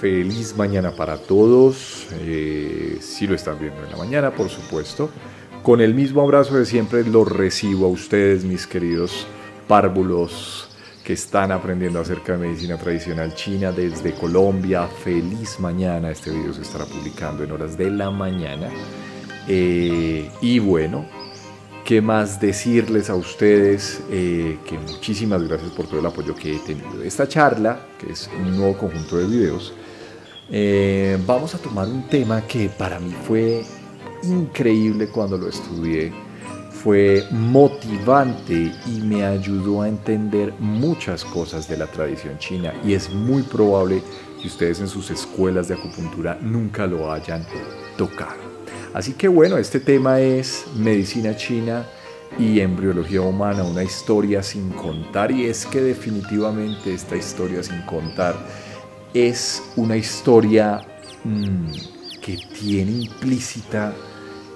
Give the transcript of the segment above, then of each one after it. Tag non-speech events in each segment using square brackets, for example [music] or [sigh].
feliz mañana para todos. Eh, si lo están viendo en la mañana, por supuesto. Con el mismo abrazo de siempre los recibo a ustedes, mis queridos párvulos que están aprendiendo acerca de medicina tradicional china desde Colombia. Feliz mañana. Este video se estará publicando en horas de la mañana. Eh, y bueno, qué más decirles a ustedes eh, que muchísimas gracias por todo el apoyo que he tenido. Esta charla, que es un nuevo conjunto de videos, eh, vamos a tomar un tema que para mí fue increíble cuando lo estudié, fue motivante y me ayudó a entender muchas cosas de la tradición china y es muy probable que ustedes en sus escuelas de acupuntura nunca lo hayan tocado. Así que bueno, este tema es medicina china y embriología humana, una historia sin contar. Y es que definitivamente esta historia sin contar es una historia mm, que tiene implícita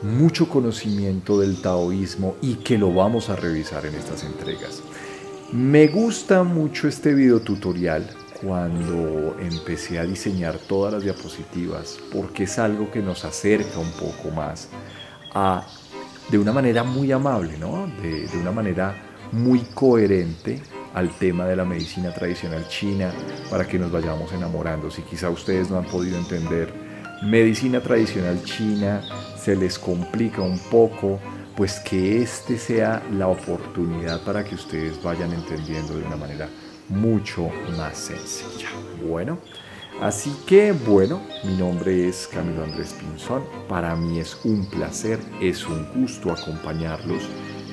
mucho conocimiento del taoísmo y que lo vamos a revisar en estas entregas. Me gusta mucho este video tutorial cuando empecé a diseñar todas las diapositivas, porque es algo que nos acerca un poco más de una manera muy amable, ¿no? de, de una manera muy coherente al tema de la medicina tradicional china para que nos vayamos enamorando. Si quizá ustedes no han podido entender medicina tradicional china, se les complica un poco, pues que este sea la oportunidad para que ustedes vayan entendiendo de una manera mucho más sencilla. Bueno, así que bueno, mi nombre es Camilo Andrés Pinzón. Para mí es un placer, es un gusto acompañarlos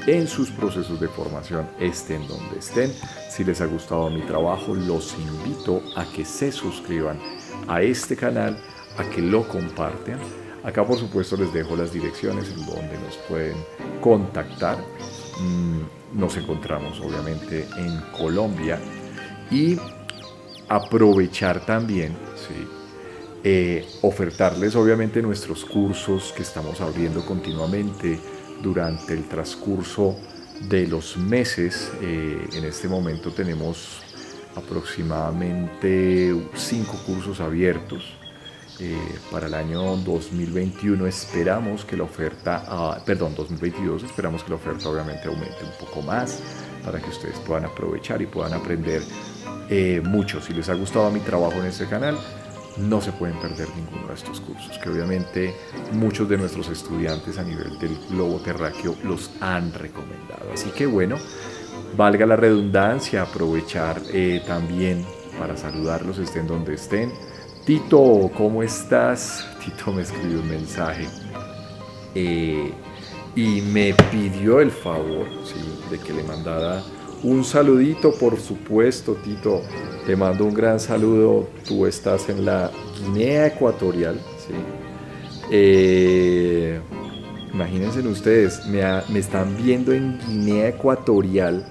en sus procesos de formación, estén donde estén. Si les ha gustado mi trabajo, los invito a que se suscriban a este canal, a que lo compartan. Acá por supuesto les dejo las direcciones en donde nos pueden contactar. Mm, nos encontramos obviamente en Colombia y aprovechar también, eh, ofertarles obviamente nuestros cursos que estamos abriendo continuamente durante el transcurso de los meses. Eh, en este momento tenemos aproximadamente cinco cursos abiertos. Eh, para el año 2021 esperamos que la oferta, ah, perdón, 2022 esperamos que la oferta obviamente aumente un poco más para que ustedes puedan aprovechar y puedan aprender muchos. Eh, mucho. Si les ha gustado mi trabajo en este canal, no se pueden perder ninguno de estos cursos, que obviamente muchos de nuestros estudiantes a nivel del globo terráqueo los han recomendado. Así que bueno, valga la redundancia, aprovechar eh, también para saludarlos, estén donde estén. Tito, ¿cómo estás? Tito me escribió un mensaje eh, y me pidió el favor de que le mandara un saludito, por supuesto, Tito. Te mando un gran saludo. Tú estás en la Guinea Ecuatorial. ¿sí? Eh, imagínense ustedes, me, están viendo en Guinea Ecuatorial,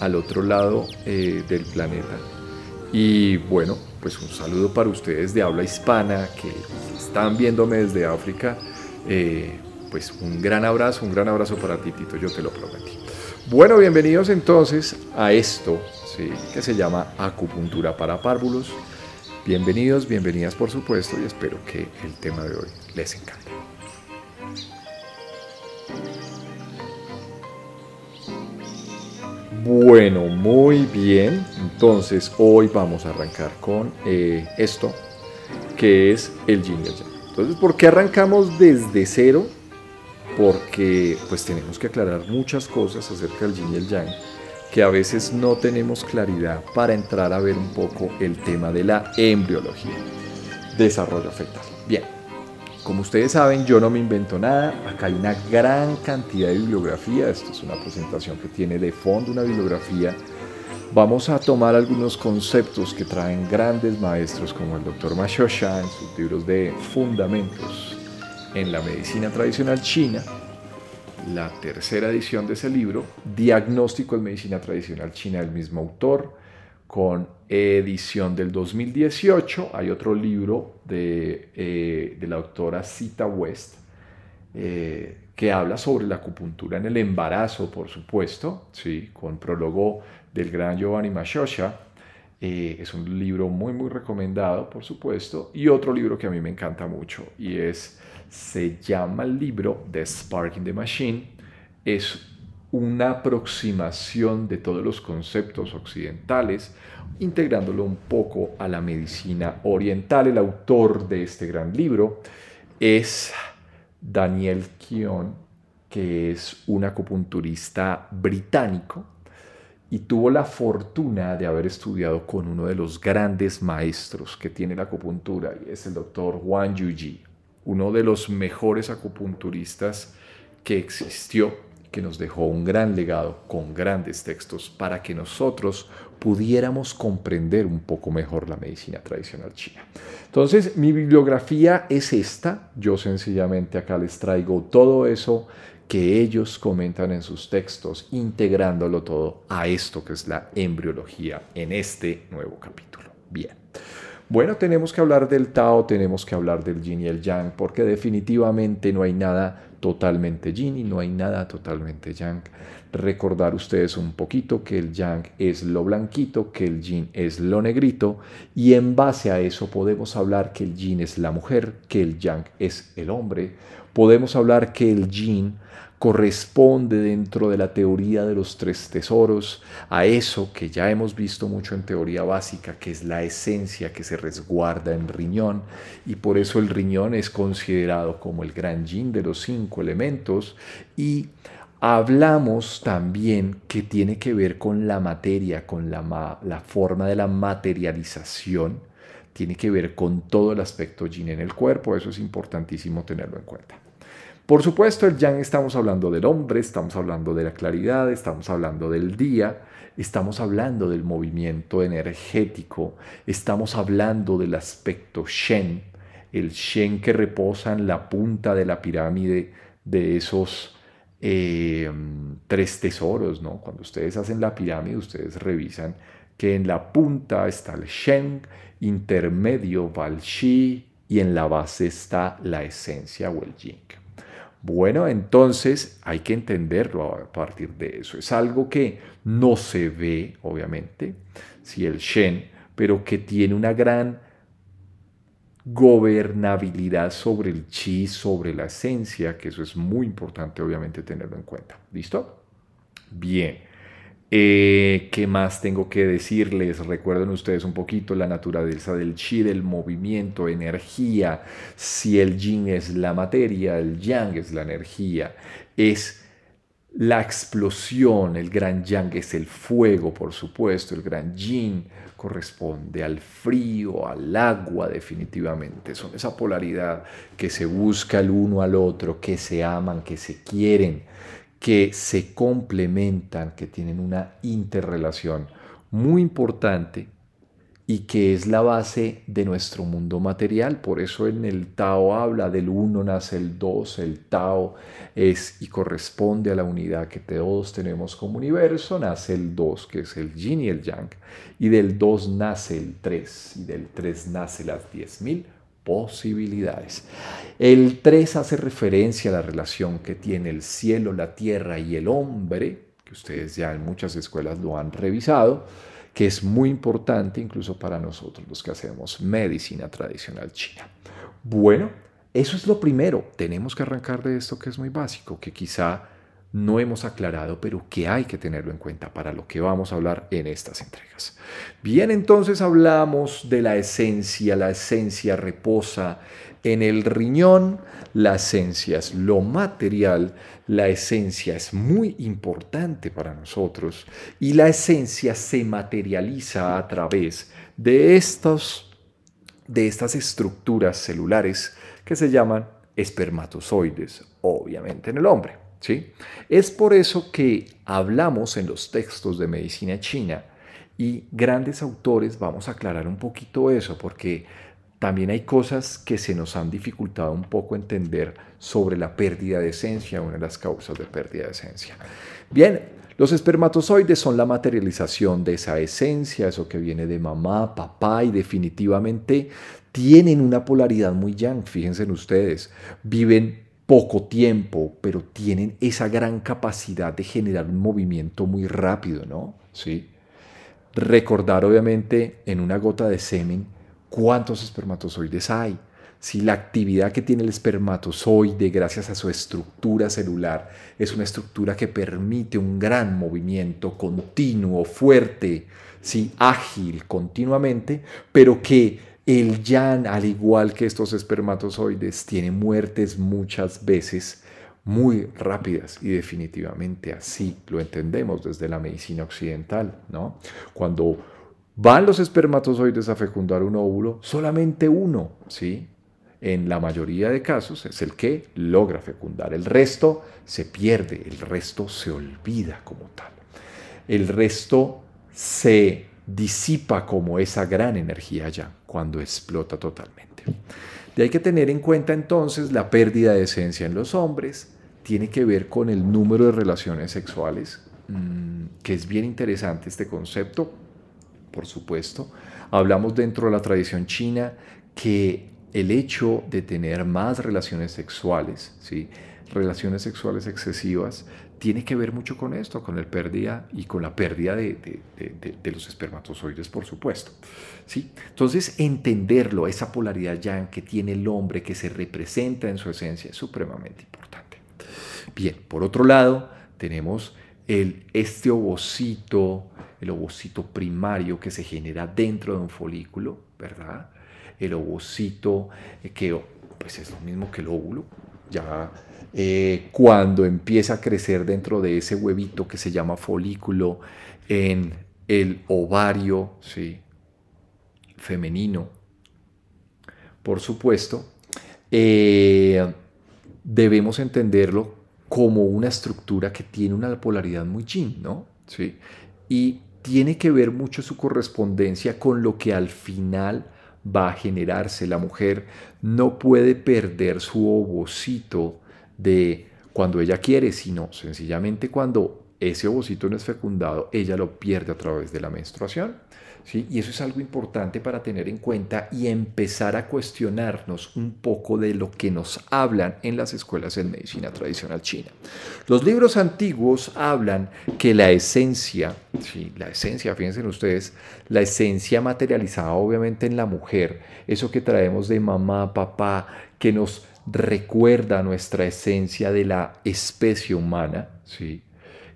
al otro lado eh, del planeta. Y bueno, pues un saludo para ustedes de habla hispana que están viéndome desde África. Eh, pues un gran abrazo, un gran abrazo para ti, Tito, yo te lo prometí. Bueno, bienvenidos entonces a esto que se llama acupuntura para párvulos. Bienvenidos, bienvenidas por supuesto y espero que el tema de hoy les encante. Bueno, muy bien. Entonces hoy vamos a arrancar con eh, esto, que es el ginger. Entonces, ¿por qué arrancamos desde cero porque pues tenemos que aclarar muchas cosas acerca del yin y el yang que a veces no tenemos claridad para entrar a ver un poco el tema de la embriología, desarrollo fetal. Bien, como ustedes saben, yo no me invento nada, acá hay una gran cantidad de bibliografía, esto es una presentación que tiene de fondo una bibliografía. Vamos a tomar algunos conceptos que traen grandes maestros como el doctor Mashosha en sus libros de Fundamentos en la medicina tradicional china, la tercera edición de ese libro, Diagnóstico en Medicina Tradicional China del mismo autor, con edición del 2018. Hay otro libro de, eh, la doctora Cita West eh, que habla sobre la acupuntura en el embarazo, por supuesto, ¿sí? con prólogo del gran Giovanni Mashosha. Eh, es un libro muy, muy recomendado, por supuesto. Y otro libro que a mí me encanta mucho y es se llama el libro The Spark in the Machine. Es una aproximación de todos los conceptos occidentales, integrándolo un poco a la medicina oriental. El autor de este gran libro es Daniel Kion, que es un acupunturista británico y tuvo la fortuna de haber estudiado con uno de los grandes maestros que tiene la acupuntura, y es el doctor Juan Yuji uno de los mejores acupunturistas que existió, que nos dejó un gran legado con grandes textos para que nosotros pudiéramos comprender un poco mejor la medicina tradicional china. Entonces, mi bibliografía es esta. Yo sencillamente acá les traigo todo eso que ellos comentan en sus textos, integrándolo todo a esto que es la embriología en este nuevo capítulo. Bien. Bueno, tenemos que hablar del Tao, tenemos que hablar del Yin y el Yang, porque definitivamente no hay nada totalmente Yin y no hay nada totalmente Yang. Recordar ustedes un poquito que el Yang es lo blanquito, que el Yin es lo negrito, y en base a eso podemos hablar que el Yin es la mujer, que el Yang es el hombre. Podemos hablar que el Yin corresponde dentro de la teoría de los tres tesoros a eso que ya hemos visto mucho en teoría básica, que es la esencia que se resguarda en riñón, y por eso el riñón es considerado como el gran yin de los cinco elementos, y hablamos también que tiene que ver con la materia, con la, la forma de la materialización, tiene que ver con todo el aspecto yin en el cuerpo, eso es importantísimo tenerlo en cuenta. Por supuesto, el yang estamos hablando del hombre, estamos hablando de la claridad, estamos hablando del día, estamos hablando del movimiento energético, estamos hablando del aspecto shen, el shen que reposa en la punta de la pirámide de esos eh, tres tesoros, ¿no? Cuando ustedes hacen la pirámide, ustedes revisan que en la punta está el shen, intermedio va el y en la base está la esencia o el ying. Bueno, entonces hay que entenderlo a partir de eso. Es algo que no se ve, obviamente, si el Shen, pero que tiene una gran gobernabilidad sobre el chi, sobre la esencia, que eso es muy importante, obviamente, tenerlo en cuenta. ¿Listo? Bien. Eh, ¿Qué más tengo que decirles? Recuerden ustedes un poquito la naturaleza del chi, del movimiento, energía. Si el yin es la materia, el yang es la energía. Es la explosión, el gran yang es el fuego, por supuesto, el gran yin corresponde al frío, al agua, definitivamente. Son esa polaridad que se busca el uno al otro, que se aman, que se quieren, que se complementan, que tienen una interrelación muy importante y que es la base de nuestro mundo material. Por eso en el Tao habla del uno nace el dos, el Tao es y corresponde a la unidad que todos tenemos como universo, nace el dos, que es el yin y el yang, y del dos nace el tres, y del tres nace las 10.000 posibilidades. El 3 hace referencia a la relación que tiene el cielo, la tierra y el hombre, que ustedes ya en muchas escuelas lo han revisado, que es muy importante incluso para nosotros los que hacemos medicina tradicional china. Bueno, eso es lo primero. Tenemos que arrancar de esto que es muy básico, que quizá no hemos aclarado, pero que hay que tenerlo en cuenta para lo que vamos a hablar en estas entregas. Bien, entonces hablamos de la esencia, la esencia reposa en el riñón, la esencia es lo material, la esencia es muy importante para nosotros y la esencia se materializa a través de, estos, de estas estructuras celulares que se llaman espermatozoides, obviamente en el hombre. Es por eso que hablamos en los textos de medicina china y grandes autores, vamos a aclarar un poquito eso, porque también hay cosas que se nos han dificultado un poco entender sobre la pérdida de esencia, una de las causas de pérdida de esencia. Bien, los espermatozoides son la materialización de esa esencia, eso que viene de mamá, papá y definitivamente tienen una polaridad muy yang, fíjense en ustedes, viven poco tiempo, pero tienen esa gran capacidad de generar un movimiento muy rápido, ¿no? Sí. Recordar, obviamente, en una gota de semen cuántos espermatozoides hay. Si la actividad que tiene el espermatozoide gracias a su estructura celular es una estructura que permite un gran movimiento continuo, fuerte, ¿sí? ágil continuamente, pero que el yan, al igual que estos espermatozoides, tiene muertes muchas veces muy rápidas y definitivamente así lo entendemos desde la medicina occidental, ¿no? Cuando van los espermatozoides a fecundar un óvulo, solamente uno, ¿sí? En la mayoría de casos es el que logra fecundar, el resto se pierde, el resto se olvida como tal. El resto se disipa como esa gran energía ya cuando explota totalmente. Y hay que tener en cuenta entonces la pérdida de esencia en los hombres, tiene que ver con el número de relaciones sexuales, mm, que es bien interesante este concepto, por supuesto. Hablamos dentro de la tradición china que el hecho de tener más relaciones sexuales, ¿sí? relaciones sexuales excesivas, tiene que ver mucho con esto, con el pérdida y con la pérdida de, los espermatozoides, por supuesto. ¿sí? Entonces, entenderlo, esa polaridad yang que tiene el hombre, que se representa en su esencia, es supremamente importante. Bien, por otro lado, tenemos el, este ovocito, el ovocito primario que se genera dentro de un folículo, ¿verdad? El ovocito que pues es lo mismo que el óvulo, ya eh, cuando empieza a crecer dentro de ese huevito que se llama folículo en el ovario ¿sí? femenino, por supuesto, eh, debemos entenderlo como una estructura que tiene una polaridad muy yin, ¿no? Y tiene que ver mucho su correspondencia con lo que al final va a generarse. La mujer no puede perder su ovocito de cuando ella quiere, sino sencillamente cuando ese ovocito no es fecundado, ella lo pierde a través de la menstruación. Y eso es algo importante para tener en cuenta y empezar a cuestionarnos un poco de lo que nos hablan en las escuelas en medicina tradicional china. Los libros antiguos hablan que la esencia, ¿sí? la esencia, fíjense ustedes, la esencia materializada obviamente en la mujer, eso que traemos de mamá, papá, que nos recuerda nuestra esencia de la especie humana, ¿sí?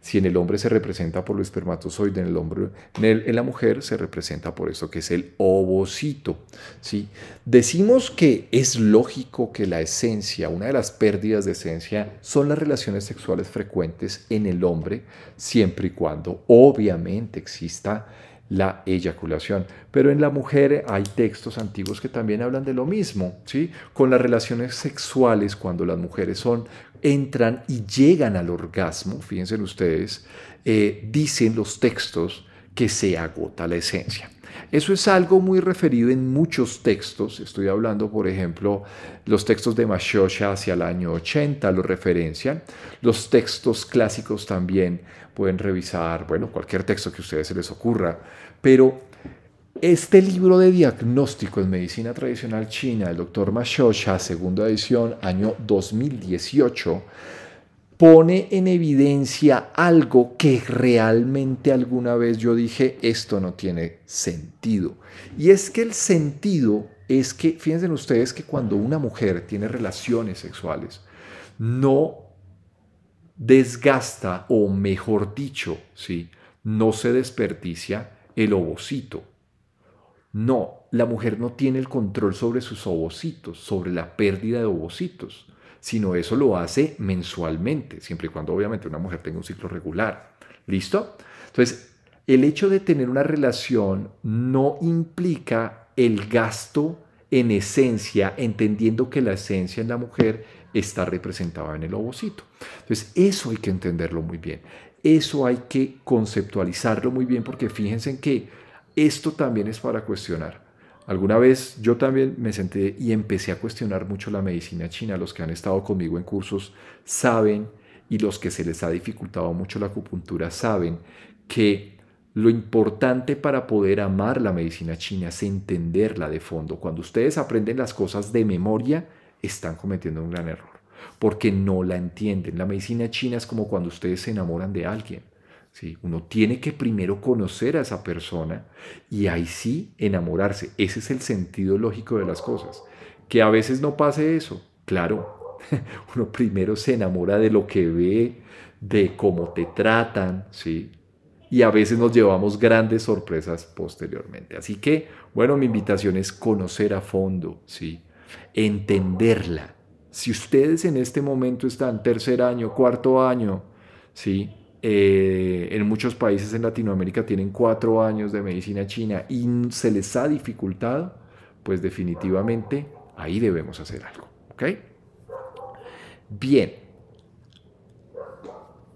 Si en el hombre se representa por lo espermatozoide, en, el hombre, en, la mujer se representa por eso, que es el ovocito. ¿sí? Decimos que es lógico que la esencia, una de las pérdidas de esencia, son las relaciones sexuales frecuentes en el hombre, siempre y cuando obviamente exista la eyaculación. Pero en la mujer hay textos antiguos que también hablan de lo mismo, ¿sí? Con las relaciones sexuales, cuando las mujeres son, entran y llegan al orgasmo, fíjense ustedes, eh, dicen los textos que se agota la esencia. Eso es algo muy referido en muchos textos. Estoy hablando, por ejemplo, los textos de Mashosha hacia el año 80 lo referencian. Los textos clásicos también pueden revisar, bueno, cualquier texto que a ustedes se les ocurra. Pero este libro de diagnóstico en medicina tradicional china, el doctor Mashosha, segunda edición, año 2018, pone en evidencia algo que realmente alguna vez yo dije, esto no tiene sentido. Y es que el sentido es que, fíjense ustedes que cuando una mujer tiene relaciones sexuales, no desgasta o mejor dicho, ¿sí? no se desperdicia el ovocito. No, la mujer no tiene el control sobre sus ovocitos, sobre la pérdida de ovocitos sino eso lo hace mensualmente, siempre y cuando obviamente una mujer tenga un ciclo regular. ¿Listo? Entonces, el hecho de tener una relación no implica el gasto en esencia, entendiendo que la esencia en la mujer está representada en el ovocito. Entonces, eso hay que entenderlo muy bien. Eso hay que conceptualizarlo muy bien porque fíjense en que esto también es para cuestionar. Alguna vez yo también me senté y empecé a cuestionar mucho la medicina china. Los que han estado conmigo en cursos saben y los que se les ha dificultado mucho la acupuntura saben que lo importante para poder amar la medicina china es entenderla de fondo. Cuando ustedes aprenden las cosas de memoria, están cometiendo un gran error, porque no la entienden. La medicina china es como cuando ustedes se enamoran de alguien. Uno tiene que primero conocer a esa persona y ahí sí enamorarse. Ese es el sentido lógico de las cosas. Que a veces no pase eso, claro. [laughs] Uno primero se enamora de lo que ve, de cómo te tratan, ¿sí? y a veces nos llevamos grandes sorpresas posteriormente. Así que, bueno, mi invitación es conocer a fondo, ¿sí? entenderla. Si ustedes en este momento están tercer año, cuarto año, ¿sí? Eh, en muchos países en Latinoamérica tienen cuatro años de medicina china y se les ha dificultado, pues definitivamente ahí debemos hacer algo. ¿Ok? Bien.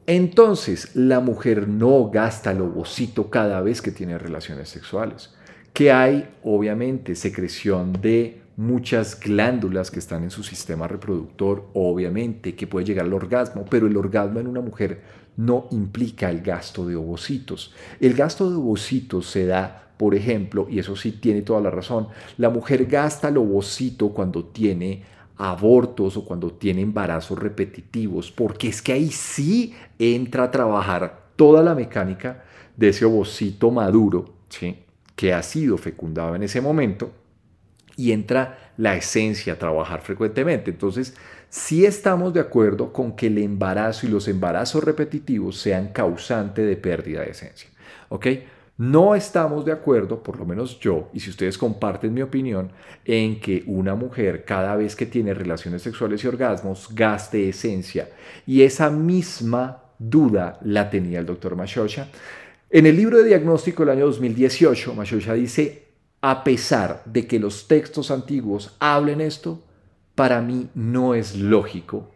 Entonces, la mujer no gasta el cada vez que tiene relaciones sexuales. Que hay, obviamente, secreción de muchas glándulas que están en su sistema reproductor, obviamente, que puede llegar al orgasmo, pero el orgasmo en una mujer no implica el gasto de ovocitos. El gasto de ovocitos se da por ejemplo, y eso sí tiene toda la razón, la mujer gasta el ovocito cuando tiene abortos o cuando tiene embarazos repetitivos, porque es que ahí sí entra a trabajar toda la mecánica de ese ovocito maduro, que ha sido fecundado en ese momento, y entra la esencia a trabajar frecuentemente. Entonces, si estamos de acuerdo con que el embarazo y los embarazos repetitivos sean causante de pérdida de esencia. ¿Ok? No estamos de acuerdo, por lo menos yo, y si ustedes comparten mi opinión, en que una mujer cada vez que tiene relaciones sexuales y orgasmos gaste esencia. Y esa misma duda la tenía el doctor Mashosha. En el libro de diagnóstico del año 2018, Mashosha dice, a pesar de que los textos antiguos hablen esto, para mí no es lógico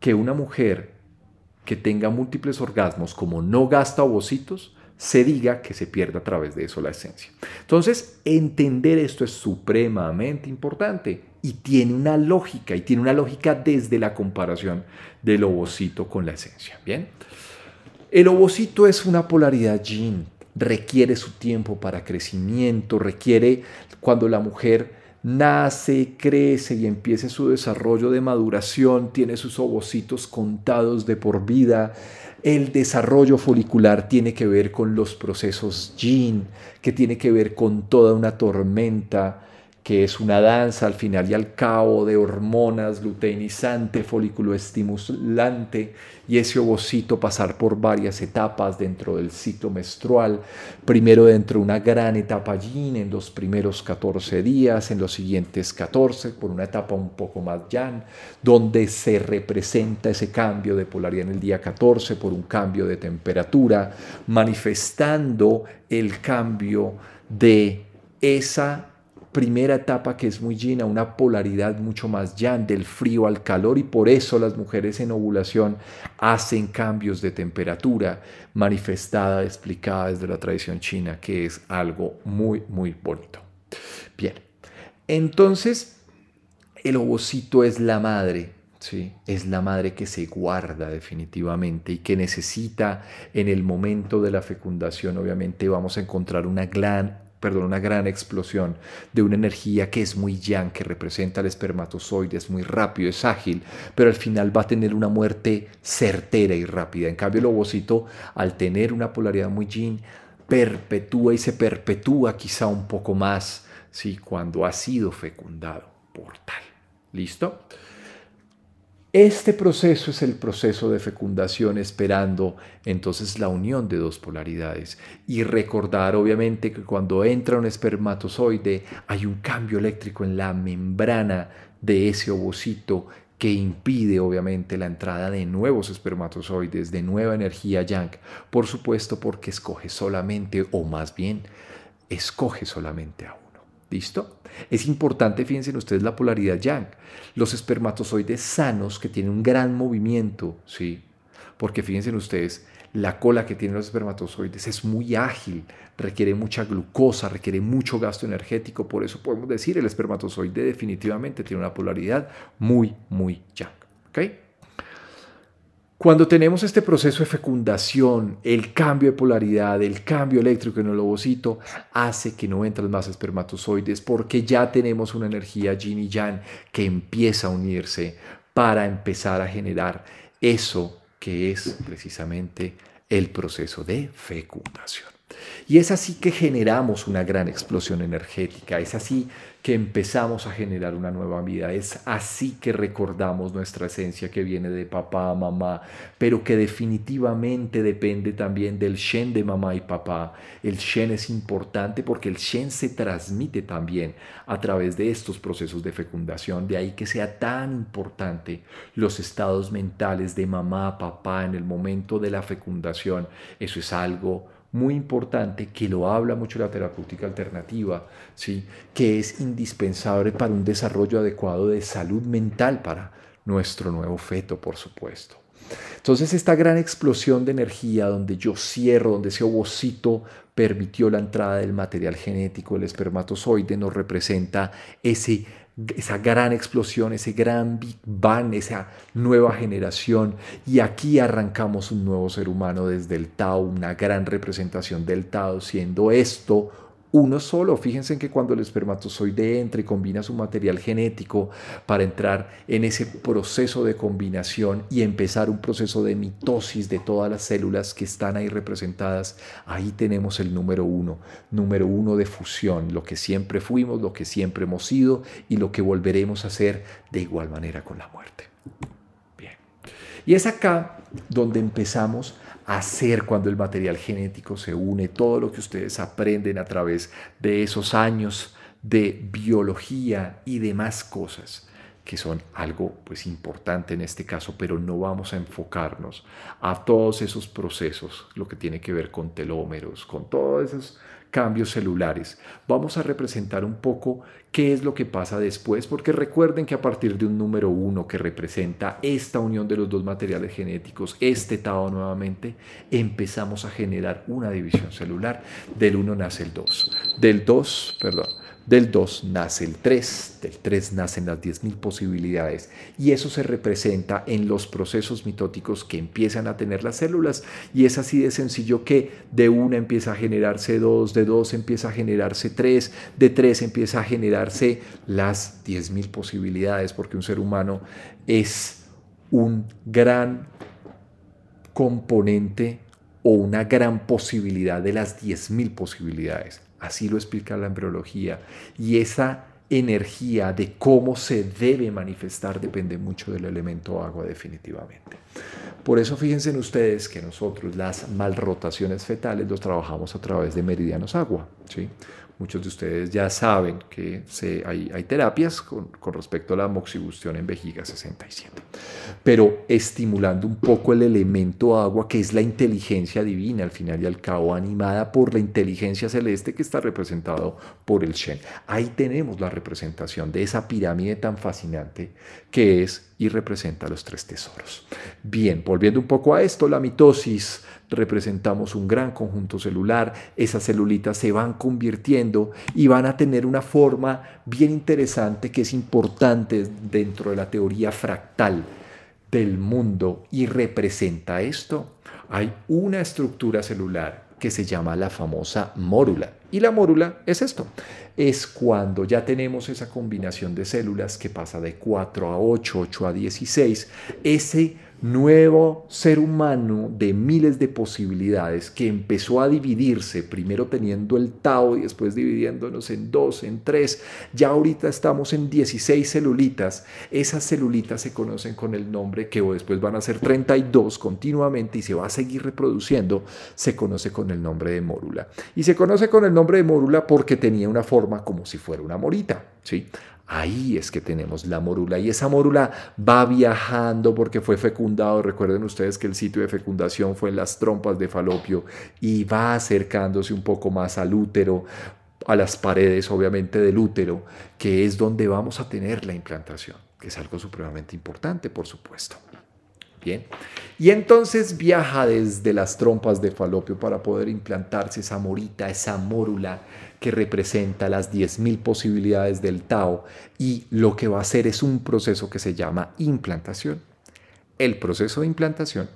que una mujer que tenga múltiples orgasmos, como no gasta ovocitos, se diga que se pierda a través de eso la esencia. Entonces, entender esto es supremamente importante y tiene una lógica, y tiene una lógica desde la comparación del ovocito con la esencia. Bien, el ovocito es una polaridad yin, requiere su tiempo para crecimiento, requiere cuando la mujer nace, crece y empieza su desarrollo de maduración, tiene sus ovocitos contados de por vida. El desarrollo folicular tiene que ver con los procesos yin, que tiene que ver con toda una tormenta que es una danza al final y al cabo de hormonas, glutenizante, folículo estimulante y ese ovocito pasar por varias etapas dentro del ciclo menstrual, primero dentro de una gran etapa allí en los primeros 14 días, en los siguientes 14 por una etapa un poco más yang, donde se representa ese cambio de polaridad en el día 14 por un cambio de temperatura, manifestando el cambio de esa primera etapa que es muy llena una polaridad mucho más yang, del frío al calor y por eso las mujeres en ovulación hacen cambios de temperatura manifestada, explicada desde la tradición china, que es algo muy, muy bonito. Bien, entonces el ovocito es la madre, Sí, es la madre que se guarda definitivamente y que necesita en el momento de la fecundación, obviamente vamos a encontrar una gran perdón, una gran explosión de una energía que es muy yang, que representa el espermatozoide, es muy rápido, es ágil, pero al final va a tener una muerte certera y rápida. En cambio, el ovocito, al tener una polaridad muy yin, perpetúa y se perpetúa quizá un poco más, si cuando ha sido fecundado por tal. ¿Listo? Este proceso es el proceso de fecundación esperando entonces la unión de dos polaridades y recordar obviamente que cuando entra un espermatozoide hay un cambio eléctrico en la membrana de ese ovocito que impide obviamente la entrada de nuevos espermatozoides, de nueva energía yang, por supuesto porque escoge solamente o más bien escoge solamente a ¿Listo? Es importante, fíjense ustedes, la polaridad yang. Los espermatozoides sanos que tienen un gran movimiento, ¿sí? Porque fíjense ustedes, la cola que tienen los espermatozoides es muy ágil, requiere mucha glucosa, requiere mucho gasto energético, por eso podemos decir el espermatozoide definitivamente tiene una polaridad muy, muy yang. ¿ok? Cuando tenemos este proceso de fecundación, el cambio de polaridad, el cambio eléctrico en el ovocito, hace que no entren más espermatozoides porque ya tenemos una energía yin y yang que empieza a unirse para empezar a generar eso que es precisamente el proceso de fecundación. Y es así que generamos una gran explosión energética, es así que empezamos a generar una nueva vida. Es así que recordamos nuestra esencia que viene de papá, mamá, pero que definitivamente depende también del Shen de mamá y papá. El Shen es importante porque el Shen se transmite también a través de estos procesos de fecundación, de ahí que sea tan importante los estados mentales de mamá, papá en el momento de la fecundación. Eso es algo muy importante que lo habla mucho la terapéutica alternativa, ¿sí? que es indispensable para un desarrollo adecuado de salud mental para nuestro nuevo feto, por supuesto. Entonces esta gran explosión de energía donde yo cierro, donde ese ovocito permitió la entrada del material genético, el espermatozoide nos representa ese esa gran explosión, ese gran Big Bang, esa nueva generación. Y aquí arrancamos un nuevo ser humano desde el Tao, una gran representación del Tao, siendo esto uno solo. Fíjense que cuando el espermatozoide entra y combina su material genético para entrar en ese proceso de combinación y empezar un proceso de mitosis de todas las células que están ahí representadas, ahí tenemos el número uno, número uno de fusión, lo que siempre fuimos, lo que siempre hemos sido y lo que volveremos a ser de igual manera con la muerte. Bien. Y es acá donde empezamos hacer cuando el material genético se une, todo lo que ustedes aprenden a través de esos años de biología y demás cosas que son algo pues importante en este caso, pero no vamos a enfocarnos a todos esos procesos, lo que tiene que ver con telómeros, con todos esos cambios celulares. Vamos a representar un poco qué es lo que pasa después, porque recuerden que a partir de un número 1 que representa esta unión de los dos materiales genéticos, este tau nuevamente, empezamos a generar una división celular. Del 1 nace el 2. Del 2, perdón del 2 nace el 3, del 3 nacen las 10.000 posibilidades y eso se representa en los procesos mitóticos que empiezan a tener las células y es así de sencillo que de una empieza a generarse 2, de 2 empieza a generarse 3, de 3 empieza a generarse las 10.000 posibilidades porque un ser humano es un gran componente o una gran posibilidad de las 10.000 posibilidades. Así lo explica la embriología. Y esa energía de cómo se debe manifestar depende mucho del elemento agua definitivamente. Por eso fíjense ustedes que nosotros las malrotaciones fetales los trabajamos a través de meridianos agua. ¿sí? Muchos de ustedes ya saben que hay, terapias con, respecto a la moxibustión en vejiga 67. Pero estimulando un poco el elemento agua, que es la inteligencia divina, al final y al cabo, animada por la inteligencia celeste que está representado por el Shen. Ahí tenemos la representación de esa pirámide tan fascinante que es y representa los tres tesoros. Bien, volviendo un poco a esto, la mitosis representamos un gran conjunto celular, esas celulitas se van convirtiendo y van a tener una forma bien interesante que es importante dentro de la teoría fractal del mundo y representa esto. Hay una estructura celular que se llama la famosa mórula. Y la mórula es esto, es cuando ya tenemos esa combinación de células que pasa de 4 a 8, 8 a 16, ese nuevo ser humano de miles de posibilidades que empezó a dividirse, primero teniendo el Tao y después dividiéndonos en dos, en tres, ya ahorita estamos en 16 celulitas, esas celulitas se conocen con el nombre que después van a ser 32 continuamente y se va a seguir reproduciendo, se conoce con el nombre de mórula. Y se conoce con el nombre de mórula porque tenía una forma como si fuera una morita, ¿sí? Ahí es que tenemos la mórula y esa mórula va viajando porque fue fecundado. Recuerden ustedes que el sitio de fecundación fue en las trompas de falopio y va acercándose un poco más al útero, a las paredes obviamente del útero, que es donde vamos a tener la implantación, que es algo supremamente importante, por supuesto. Bien. Y entonces viaja desde las trompas de falopio para poder implantarse esa morita, esa mórula que representa las 10.000 posibilidades del Tao y lo que va a hacer es un proceso que se llama implantación. El proceso de implantación,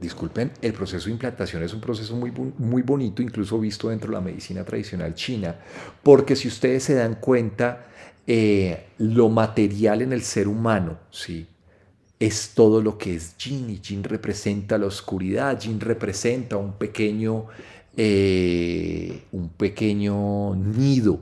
disculpen, el proceso de implantación es un proceso muy, muy bonito, incluso visto dentro de la medicina tradicional china, porque si ustedes se dan cuenta, eh, lo material en el ser humano, ¿sí? es todo lo que es Jin y Jin representa la oscuridad, Jin representa un pequeño eh, un pequeño nido.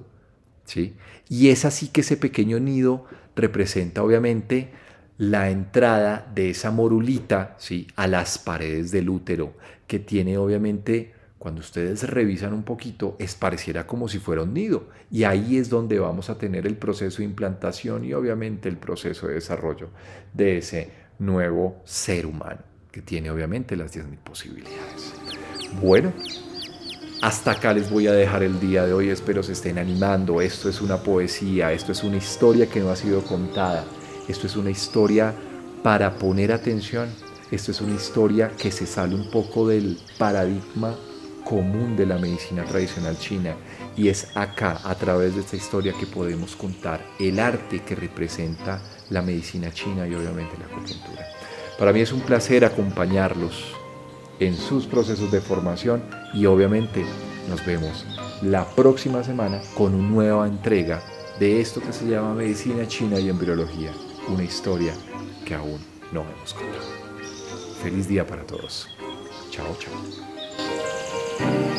¿sí? Y es así que ese pequeño nido representa obviamente la entrada de esa morulita ¿sí? a las paredes del útero, que tiene obviamente, cuando ustedes revisan un poquito, es pareciera como si fuera un nido. Y ahí es donde vamos a tener el proceso de implantación y obviamente el proceso de desarrollo de ese nuevo ser humano, que tiene obviamente las 10.000 posibilidades. Bueno, hasta acá les voy a dejar el día de hoy, espero se estén animando. Esto es una poesía, esto es una historia que no ha sido contada, esto es una historia para poner atención, esto es una historia que se sale un poco del paradigma común de la medicina tradicional china y es acá, a través de esta historia, que podemos contar el arte que representa la medicina china y obviamente la acupuntura. Para mí es un placer acompañarlos en sus procesos de formación y obviamente nos vemos la próxima semana con una nueva entrega de esto que se llama Medicina China y Embriología, una historia que aún no hemos contado. Feliz día para todos. Chao, chao.